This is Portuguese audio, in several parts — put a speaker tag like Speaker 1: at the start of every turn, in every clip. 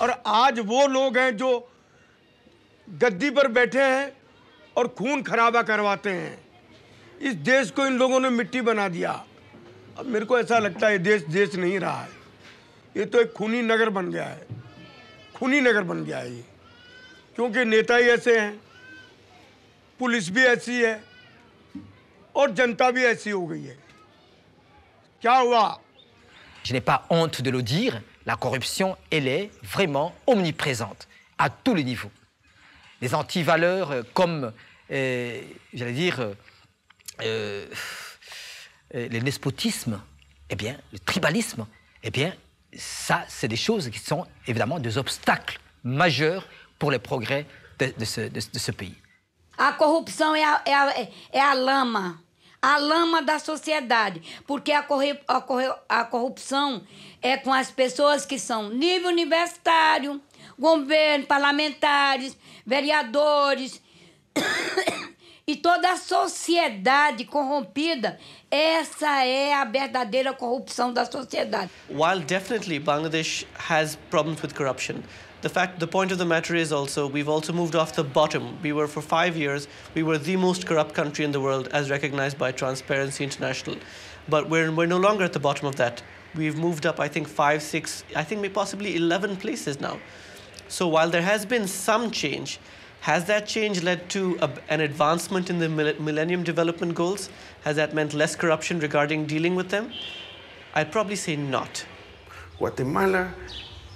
Speaker 1: और आज वो लोग हैं जो गद्दी पर बैठे हैं और खून खराबा करवाते हैं इस देश को इन लोगों ने मिट्टी बना दिया अब मेरे को ऐसा लगता है ये देश देश नहीं रहा है ये तो एक खूनी नगर बन गया है खूनी नगर बन गया है ये क्योंकि नेता ही ऐसे हैं पुलिस भी ऐसी है
Speaker 2: Je n'ai pas honte de le dire, la corruption, elle est vraiment omniprésente, à tous les niveaux. Les antivaleurs euh, comme, euh, j'allais dire, euh, le despotisme, et eh bien, le tribalisme, et eh bien, ça, c'est des choses qui sont évidemment des obstacles majeurs pour les progrès de, ce, pays. La corruption est la lame. a lama da sociedade, porque a, a, a corrupção é com as pessoas que são nível universitário, governo, parlamentares, vereadores, e toda a sociedade corrompida. Essa é a verdadeira corrupção da sociedade.
Speaker 3: While definitely Bangladesh has problems with corruption, the fact the point of the matter is also we've also moved off the bottom we were for five years we were the most corrupt country in the world as recognized by transparency international but we're, we're no longer at the bottom of that we've moved up i think five six i think possibly 11 places now so while there has been some change Has that change led to an advancement in the Millennium Development Goals? Has that meant less corruption regarding dealing with them? I'd probably say not.
Speaker 4: Guatemala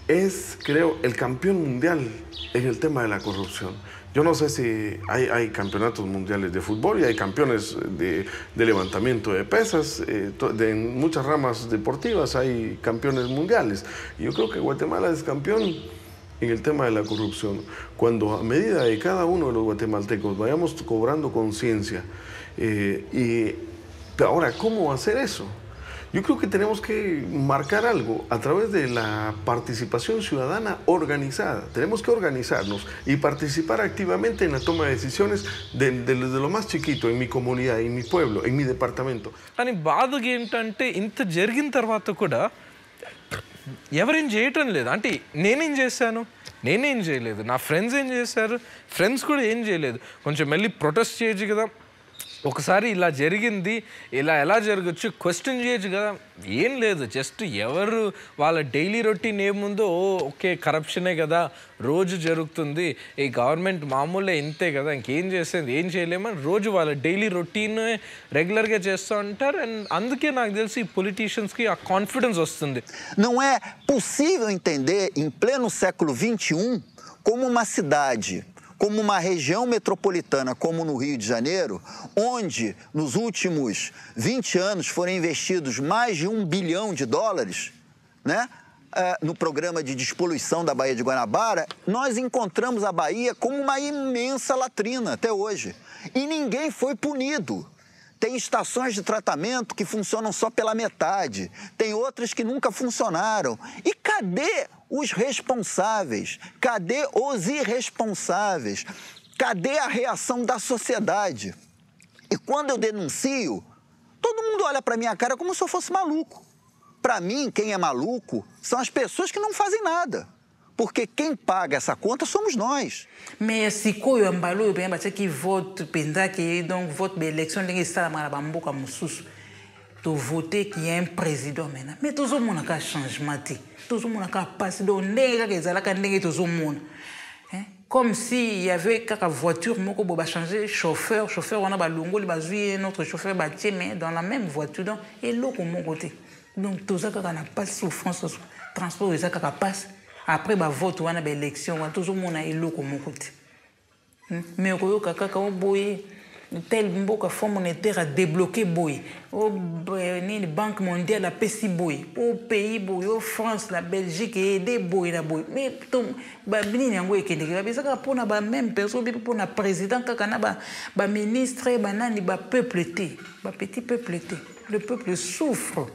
Speaker 4: es, creo, el campeón mundial en el tema de la corrupción. Yo no sé si hay, campeonatos mundiales de fútbol y hay campeones de, levantamiento de pesas, eh, de, en muchas ramas deportivas hay campeones mundiales. Yo creo que Guatemala es campeón en el tema de la corrupción. Cuando a medida de cada uno de los guatemaltecos vayamos cobrando conciencia, eh, y ahora, ¿cómo hacer eso? Yo creo que tenemos que marcar algo a través de la participación ciudadana organizada. Tenemos que organizarnos y participar activamente en la toma de decisiones desde lo más chiquito, en mi comunidad, en mi pueblo, en mi departamento.
Speaker 1: ఎవరేం చేయటం లేదు అంటే నేనేం చేశాను నేనేం చేయలేదు నా ఫ్రెండ్స్ ఏం చేశారు ఫ్రెండ్స్ కూడా ఏం చేయలేదు కొంచెం మళ్ళీ ప్రొటెస్ట్ చేయొచ్చు కదా ఒకసారి ఇలా జరిగింది ఇలా ఎలా జరగచ్చు క్వశ్చన్ చేయొచ్చు కదా ఏం లేదు జస్ట్ ఎవరు వాళ్ళ డైలీ రొటీన్ ఏముందో ఓకే కరప్షనే కదా రోజు జరుగుతుంది ఈ గవర్నమెంట్ మామూలే ఇంతే కదా ఇంకేం చేసేది ఏం చేయలేమని రోజు వాళ్ళ డైలీ రొటీన్ రెగ్యులర్గా చేస్తూ ఉంటారు అండ్ అందుకే నాకు తెలిసి పొలిటీషియన్స్కి ఆ కాన్ఫిడెన్స్ వస్తుంది Não é
Speaker 5: possível entender em pleno século 21 e um, como uma cidade como uma região metropolitana como no Rio de Janeiro, onde nos últimos 20 anos foram investidos mais de um bilhão de dólares, né? Eh, no programa de despoluição da Baía de Guanabara, nós encontramos a Bahia como uma imensa latrina até hoje. E ninguém foi punido. Tem estações de tratamento que funcionam só pela metade, tem outras que nunca funcionaram. E Cadê os responsáveis? Cadê os irresponsáveis? Cadê a reação da sociedade? E quando eu denuncio, todo mundo olha para minha cara como se eu fosse maluco. Para mim, quem é maluco são as pessoas que não fazem nada. Porque quem paga essa conta somos nós. Mas se
Speaker 2: eu voto, que voto eleição, ninguém está na Marambuca, Mussusso. tovote qu'il y a un président maintenant mais tozomonaka changement te tozomonaka pasi donc ndenge kaka ezalaka ndenge tozomona comme si y avait kaka voiture moko bo bachange chauffeur chauffeur wana balongoli bazwi ye notre chauffeur batie mais dans la même voiture donc eloko moko te donc toza kaka na pasi souffrance transport eza kaka pasi après bavote wana baélection wana tozomona eloko moko te mais okoyoka kaka oboye tel mboka fond monétaire adébloke boye oh, nini banque mondiale apesi boye opays oh, boye o oh, france na belgique eyede boye na boye mais banini yango ekendeki bapesaka mpona bameme personne obi mpona président kaka na baministre banani bapeuple te bapetit peuple te le peuple souffre